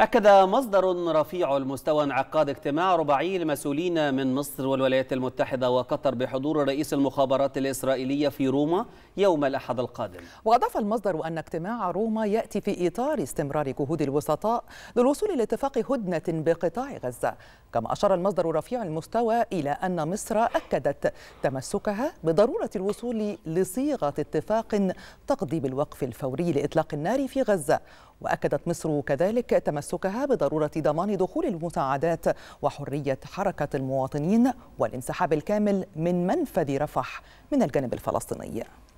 أكد مصدر رفيع المستوى انعقاد اجتماع رباعي المسؤولين من مصر والولايات المتحدة وقطر بحضور رئيس المخابرات الإسرائيلية في روما يوم الأحد القادم وأضاف المصدر أن اجتماع روما يأتي في إطار استمرار جهود الوسطاء للوصول لاتفاق هدنة بقطاع غزة كما أشار المصدر رفيع المستوى إلى أن مصر أكدت تمسكها بضرورة الوصول لصيغة اتفاق تقضي بالوقف الفوري لإطلاق النار في غزة وأكدت مصر كذلك تمسكها بضرورة ضمان دخول المساعدات وحرية حركة المواطنين والانسحاب الكامل من منفذ رفح من الجانب الفلسطيني